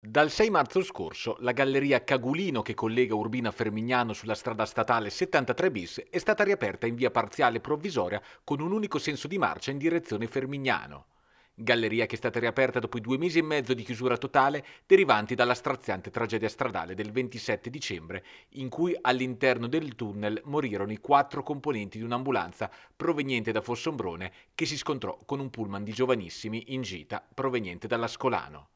Dal 6 marzo scorso la galleria Cagulino che collega Urbina Fermignano sulla strada statale 73 bis è stata riaperta in via parziale provvisoria con un unico senso di marcia in direzione Fermignano. Galleria che è stata riaperta dopo i due mesi e mezzo di chiusura totale derivanti dalla straziante tragedia stradale del 27 dicembre, in cui all'interno del tunnel morirono i quattro componenti di un'ambulanza proveniente da Fossombrone che si scontrò con un pullman di giovanissimi in gita proveniente dall'Ascolano.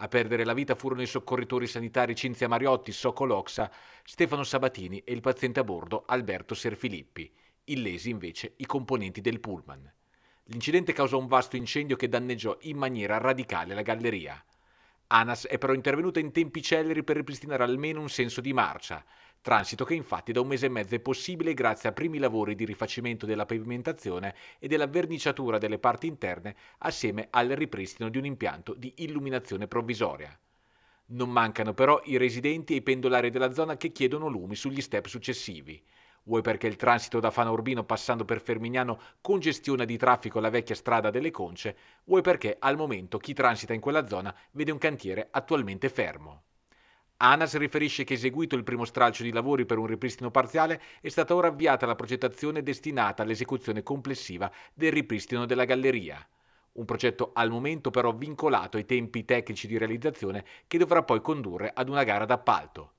A perdere la vita furono i soccorritori sanitari Cinzia Mariotti, Socoloxa, Stefano Sabatini e il paziente a bordo Alberto Serfilippi. Illesi invece i componenti del pullman. L'incidente causò un vasto incendio che danneggiò in maniera radicale la galleria. ANAS è però intervenuta in tempi celeri per ripristinare almeno un senso di marcia transito che infatti da un mese e mezzo è possibile grazie a primi lavori di rifacimento della pavimentazione e della verniciatura delle parti interne assieme al ripristino di un impianto di illuminazione provvisoria. Non mancano però i residenti e i pendolari della zona che chiedono lumi sugli step successivi. Vuoi perché il transito da Fana Urbino passando per Fermignano congestiona di traffico la vecchia strada delle Conce, vuoi perché al momento chi transita in quella zona vede un cantiere attualmente fermo. ANAS riferisce che eseguito il primo stralcio di lavori per un ripristino parziale è stata ora avviata la progettazione destinata all'esecuzione complessiva del ripristino della galleria. Un progetto al momento però vincolato ai tempi tecnici di realizzazione che dovrà poi condurre ad una gara d'appalto.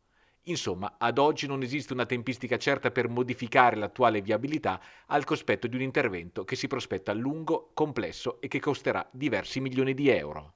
Insomma, ad oggi non esiste una tempistica certa per modificare l'attuale viabilità al cospetto di un intervento che si prospetta lungo, complesso e che costerà diversi milioni di euro.